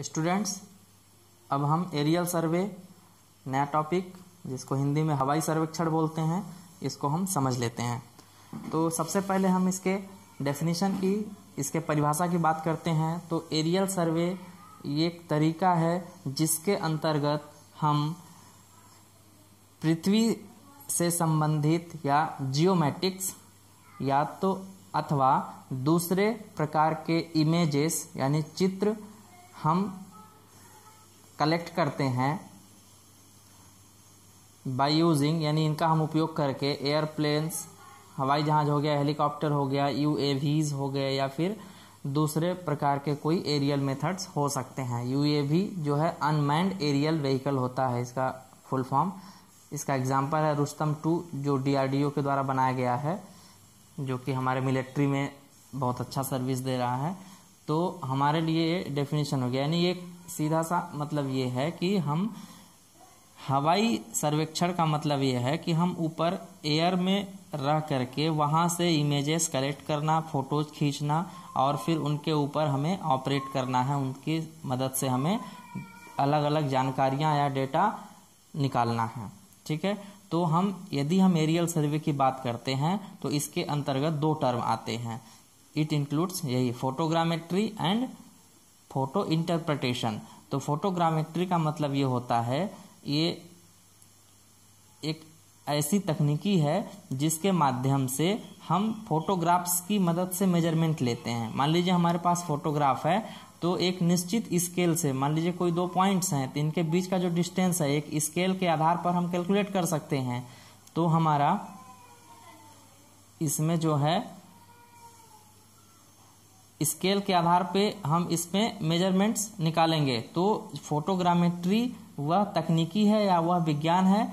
students अब हम aerial survey नया टॉपिक जिसको हिंदी में हवाई सर्वेक्षण बोलते हैं इसको हम समझ लेते हैं तो सबसे पहले हम इसके डेफिनेशन की इसके परिभाषा की बात करते हैं तो एरियल सर्वे ये एक तरीका है जिसके अंतर्गत हम पृथ्वी से संबंधित या जियोमेटिक्स या तो अथवा दूसरे प्रकार के इमेजेस यानी चित्र हम कलेक्ट करते हैं बाई यूजिंग यानी इनका हम उपयोग करके एयरप्लेन्स हवाई जहाज हो गया हेलीकॉप्टर हो गया यू हो गए या फिर दूसरे प्रकार के कोई एरियल मेथड्स हो सकते हैं यू जो है अनमैंड एरियल व्हीकल होता है इसका फुल फॉर्म इसका एग्जाम्पल है रुस्तम टू जो डी के द्वारा बनाया गया है जो कि हमारे मिलिट्री में बहुत अच्छा सर्विस दे रहा है तो हमारे लिए ये डेफिनेशन हो गया यानी ये सीधा सा मतलब ये है कि हम हवाई सर्वेक्षण का मतलब ये है कि हम ऊपर एयर में रह करके वहाँ से इमेजेस कलेक्ट करना फ़ोटोज़ खींचना और फिर उनके ऊपर हमें ऑपरेट करना है उनकी मदद से हमें अलग अलग जानकारियाँ या डेटा निकालना है ठीक है तो हम यदि हम एरियल सर्वे की बात करते हैं तो इसके अंतर्गत दो टर्म आते हैं इट इंक्लूड्स यही फोटोग्रामेट्री एंड फोटो इंटरप्रटेशन तो फोटोग्रामेट्री का मतलब ये होता है ये एक ऐसी तकनीकी है जिसके माध्यम से हम फोटोग्राफ्स की मदद से मेजरमेंट लेते हैं मान लीजिए हमारे पास फोटोग्राफ है तो एक निश्चित स्केल से मान लीजिए कोई दो पॉइंट्स हैं तो इनके बीच का जो डिस्टेंस है एक स्केल के आधार पर हम कैलकुलेट कर सकते हैं तो हमारा इसमें जो है स्केल के आधार पे हम इसमें मेजरमेंट्स निकालेंगे तो फोटोग्रामेट्री वह तकनीकी है या वह विज्ञान है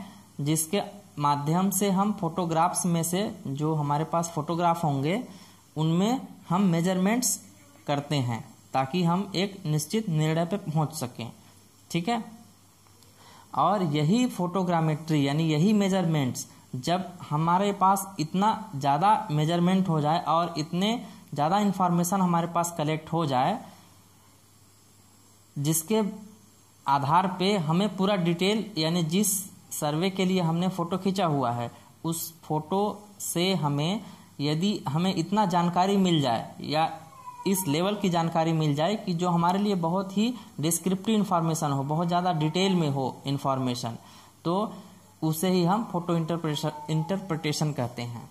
जिसके माध्यम से हम फोटोग्राफ्स में से जो हमारे पास फोटोग्राफ होंगे उनमें हम मेजरमेंट्स करते हैं ताकि हम एक निश्चित निर्णय पे पहुंच सकें ठीक है और यही फोटोग्रामेट्री यानी यही मेजरमेंट्स जब हमारे पास इतना ज़्यादा मेजरमेंट हो जाए और इतने ज़्यादा इन्फॉर्मेशन हमारे पास कलेक्ट हो जाए जिसके आधार पे हमें पूरा डिटेल यानी जिस सर्वे के लिए हमने फ़ोटो खींचा हुआ है उस फोटो से हमें यदि हमें इतना जानकारी मिल जाए या इस लेवल की जानकारी मिल जाए कि जो हमारे लिए बहुत ही डिस्क्रिप्टिव इन्फॉर्मेशन हो बहुत ज़्यादा डिटेल में हो इन्फॉर्मेशन तो उसे ही हम फोटो इंटरप्रेशन इंटरप्रटेशन कहते हैं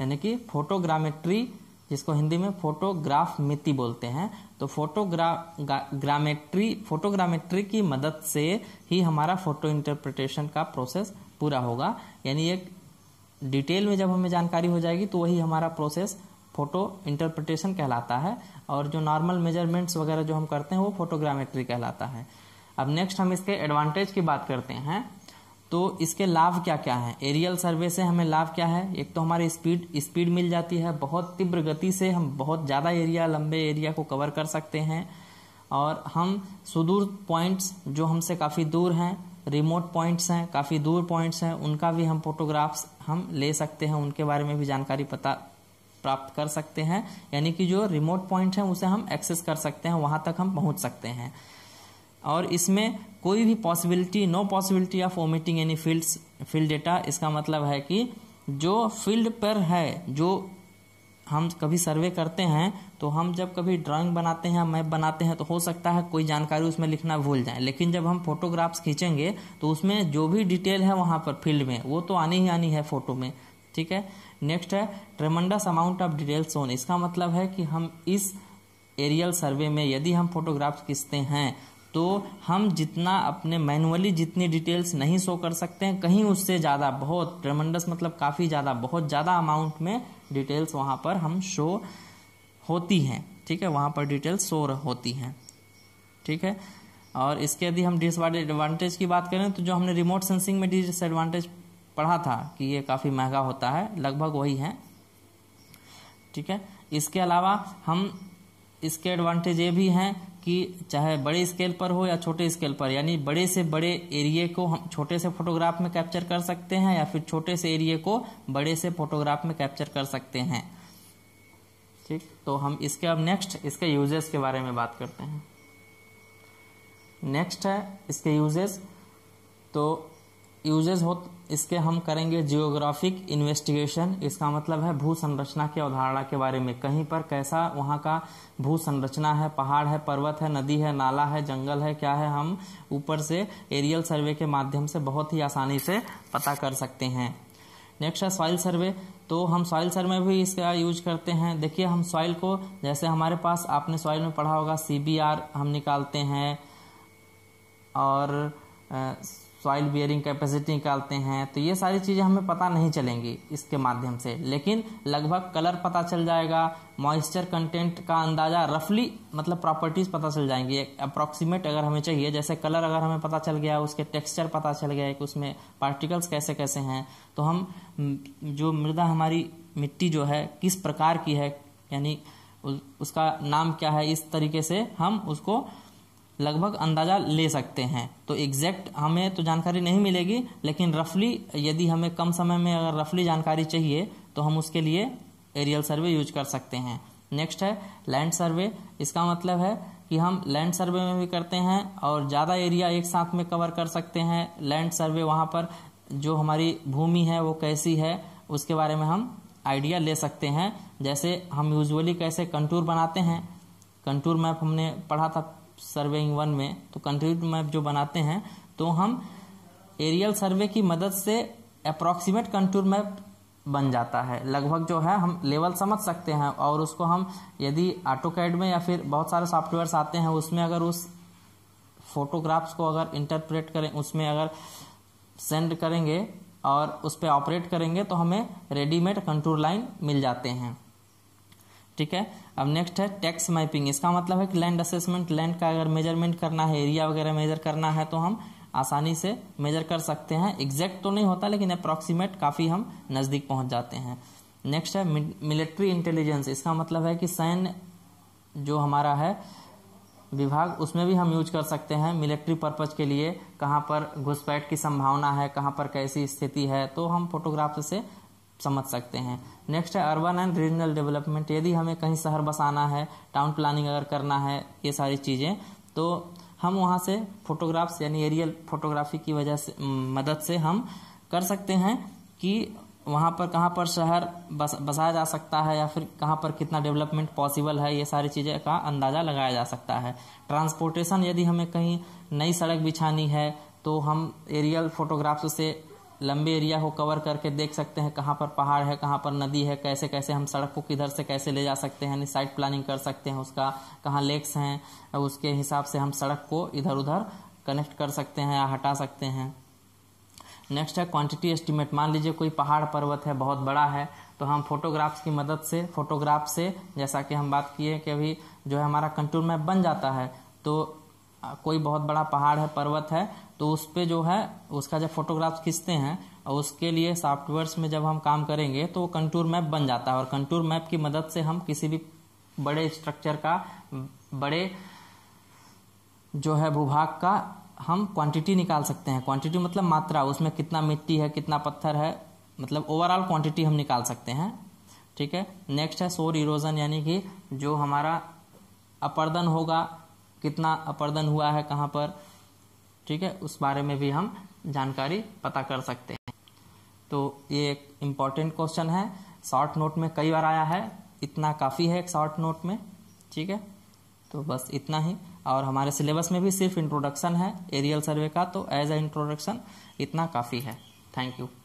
यानी कि फोटोग्रामेट्री जिसको हिंदी में फोटोग्राफ मिति बोलते हैं तो फोटोग्रा ग्रामेट्री फोटोग्रामेट्री की मदद से ही हमारा फोटो इंटरप्रिटेशन का प्रोसेस पूरा होगा यानी एक डिटेल में जब हमें जानकारी हो जाएगी तो वही हमारा प्रोसेस फोटो इंटरप्रिटेशन कहलाता है और जो नॉर्मल मेजरमेंट्स वगैरह जो हम करते हैं वो फोटोग्रामेट्री कहलाता है अब नेक्स्ट हम इसके एडवांटेज की बात करते हैं तो इसके लाभ क्या क्या हैं एरियल सर्वे से हमें लाभ क्या है एक तो हमारी स्पीड स्पीड मिल जाती है बहुत तीव्र गति से हम बहुत ज़्यादा एरिया लंबे एरिया को कवर कर सकते हैं और हम सुदूर पॉइंट्स जो हमसे काफ़ी दूर हैं रिमोट पॉइंट्स हैं काफ़ी दूर पॉइंट्स हैं उनका भी हम फोटोग्राफ्स हम ले सकते हैं उनके बारे में भी जानकारी पता प्राप्त कर सकते हैं यानी कि जो रिमोट पॉइंट हैं उसे हम एक्सेस कर सकते हैं वहाँ तक हम पहुँच सकते हैं और इसमें कोई भी possibility no possibility of omitting any fields field data इसका मतलब है कि जो फील्ड पर है जो हम कभी सर्वे करते हैं तो हम जब कभी ड्राइंग बनाते हैं मैप बनाते हैं तो हो सकता है कोई जानकारी उसमें लिखना भूल जाए लेकिन जब हम फोटोग्राफ्स खींचेंगे तो उसमें जो भी डिटेल है वहाँ पर फील्ड में वो तो आनी ही आनी है फोटो में ठीक है नेक्स्ट है ट्रेमंडस अमाउंट ऑफ डिटेल्स सोन इसका मतलब है कि हम इस एरियल सर्वे में यदि हम फोटोग्राफ्स खींचते हैं तो हम जितना अपने मैनुअली जितनी डिटेल्स नहीं शो कर सकते हैं कहीं उससे ज़्यादा बहुत ट्रेमंडस मतलब काफ़ी ज़्यादा बहुत ज़्यादा अमाउंट में डिटेल्स वहाँ पर हम शो होती हैं ठीक है वहाँ पर डिटेल्स शो होती हैं ठीक है और इसके यदि हम डिसएडवांटेज की बात करें तो जो हमने रिमोट सेंसिंग में डिसएडवांटेज पढ़ा था कि ये काफ़ी महंगा होता है लगभग वही है ठीक है इसके अलावा हम इसके एडवांटेज ये भी हैं कि चाहे बड़े स्केल पर हो या छोटे स्केल पर यानी बड़े से बड़े एरिए को हम छोटे से फोटोग्राफ में कैप्चर कर सकते हैं या फिर छोटे से एरिए को बड़े से फोटोग्राफ में कैप्चर कर सकते हैं ठीक तो हम इसके अब नेक्स्ट इसके यूजेस के बारे में बात करते हैं नेक्स्ट है इसके यूजेस तो यूजेस हो इसके हम करेंगे जियोग्राफिक इन्वेस्टिगेशन इसका मतलब है भू संरचना की अवधारणा के बारे में कहीं पर कैसा वहाँ का भू संरचना है पहाड़ है पर्वत है नदी है नाला है जंगल है क्या है हम ऊपर से एरियल सर्वे के माध्यम से बहुत ही आसानी से पता कर सकते हैं नेक्स्ट है सॉइल सर्वे तो हम सॉइल सर्वे भी इसका यूज करते हैं देखिए हम सॉइल को जैसे हमारे पास आपने सॉइल में पढ़ा होगा सी हम निकालते हैं और सॉइल बियरिंग कैपेसिटी निकालते हैं तो ये सारी चीज़ें हमें पता नहीं चलेंगी इसके माध्यम से लेकिन लगभग कलर पता चल जाएगा मॉइस्चर कंटेंट का अंदाज़ा रफली मतलब प्रॉपर्टीज़ पता चल जाएंगी एक अप्रॉक्सीमेट अगर हमें चाहिए जैसे कलर अगर हमें पता चल गया उसके टेक्स्चर पता चल गया कि उसमें पार्टिकल्स कैसे कैसे हैं तो हम हम्म, जो मृदा हमारी मिट्टी जो है किस प्रकार की है यानी उसका नाम क्या है इस तरीके से हम उसको लगभग अंदाज़ा ले सकते हैं तो एग्जैक्ट हमें तो जानकारी नहीं मिलेगी लेकिन रफली यदि हमें कम समय में अगर रफली जानकारी चाहिए तो हम उसके लिए एरियल सर्वे यूज कर सकते हैं नेक्स्ट है लैंड सर्वे इसका मतलब है कि हम लैंड सर्वे में भी करते हैं और ज़्यादा एरिया एक साथ में कवर कर सकते हैं लैंड सर्वे वहाँ पर जो हमारी भूमि है वो कैसी है उसके बारे में हम आइडिया ले सकते हैं जैसे हम यूजुअली कैसे कंटूर बनाते हैं कंटूर मैप हमने पढ़ा था सर्वेइंग वन में तो कंट्रीब्यूट मैप जो बनाते हैं तो हम एरियल सर्वे की मदद से अप्रोक्सीमेट कंट्रोल मैप बन जाता है लगभग जो है हम लेवल समझ सकते हैं और उसको हम यदि ऑटो कैड में या फिर बहुत सारे सॉफ्टवेयर्स आते हैं उसमें अगर उस फोटोग्राफ्स को अगर इंटरप्रेट करें उसमें अगर सेंड करेंगे और उस पर ऑपरेट करेंगे तो हमें रेडीमेड कंट्रोल लाइन मिल जाते हैं ठीक है अब नेक्स्ट है टैक्स मैपिंग इसका मतलब है कि लैंड असेसमेंट लैंड का अगर मेजरमेंट करना है एरिया वगैरह मेजर करना है तो हम आसानी से मेजर कर सकते हैं एग्जैक्ट तो नहीं होता लेकिन अप्रॉक्सीमेट काफ़ी हम नज़दीक पहुंच जाते हैं नेक्स्ट है मिलिट्री इंटेलिजेंस इसका मतलब है कि सैन्य जो हमारा है विभाग उसमें भी हम यूज कर सकते हैं मिलिट्री पर्पज के लिए कहाँ पर घुसपैठ की संभावना है कहाँ पर कैसी स्थिति है तो हम फोटोग्राफ से समझ सकते हैं नेक्स्ट है अर्बन एंड रीजनल डेवलपमेंट यदि हमें कहीं शहर बसाना है टाउन प्लानिंग अगर करना है ये सारी चीज़ें तो हम वहाँ से फोटोग्राफ्स यानी एरियल फोटोग्राफी की वजह से मदद से हम कर सकते हैं कि वहाँ पर कहाँ पर शहर बस बसाया जा सकता है या फिर कहाँ पर कितना डेवलपमेंट पॉसिबल है ये सारी चीज़ें का अंदाज़ा लगाया जा सकता है ट्रांसपोर्टेशन यदि हमें कहीं नई सड़क बिछानी है तो हम एरियल फोटोग्राफ्स से लंबे एरिया को कवर करके देख सकते हैं कहाँ पर पहाड़ है कहाँ पर नदी है कैसे कैसे हम सड़क को किधर से कैसे ले जा सकते हैं यानी साइट प्लानिंग कर सकते हैं उसका कहाँ लेक्स हैं उसके हिसाब से हम सड़क को इधर उधर कनेक्ट कर सकते हैं या हटा सकते हैं नेक्स्ट है क्वांटिटी एस्टिमेट मान लीजिए कोई पहाड़ पर्वत है बहुत बड़ा है तो हम फोटोग्राफ्स की मदद से फोटोग्राफ से जैसा कि हम बात किए कि अभी जो है हमारा कंट्रोल मैप बन जाता है तो कोई बहुत बड़ा पहाड़ है पर्वत है तो उस पर जो है उसका जब फोटोग्राफ खींचते हैं और उसके लिए सॉफ्टवेयर्स में जब हम काम करेंगे तो वो कंटूर मैप बन जाता है और कंटूर मैप की मदद से हम किसी भी बड़े स्ट्रक्चर का बड़े जो है भूभाग का हम क्वांटिटी निकाल सकते हैं क्वांटिटी मतलब मात्रा उसमें कितना मिट्टी है कितना पत्थर है मतलब ओवरऑल क्वांटिटी हम निकाल सकते हैं ठीक है नेक्स्ट है सोर इरोजन यानी कि जो हमारा अपर्दन होगा कितना अपर्दन हुआ है कहाँ पर ठीक है उस बारे में भी हम जानकारी पता कर सकते हैं तो ये एक इम्पॉर्टेंट क्वेश्चन है शॉर्ट नोट में कई बार आया है इतना काफ़ी है एक शॉर्ट नोट में ठीक है तो बस इतना ही और हमारे सिलेबस में भी सिर्फ इंट्रोडक्शन है एरियल सर्वे का तो एज अ इंट्रोडक्शन इतना काफ़ी है थैंक यू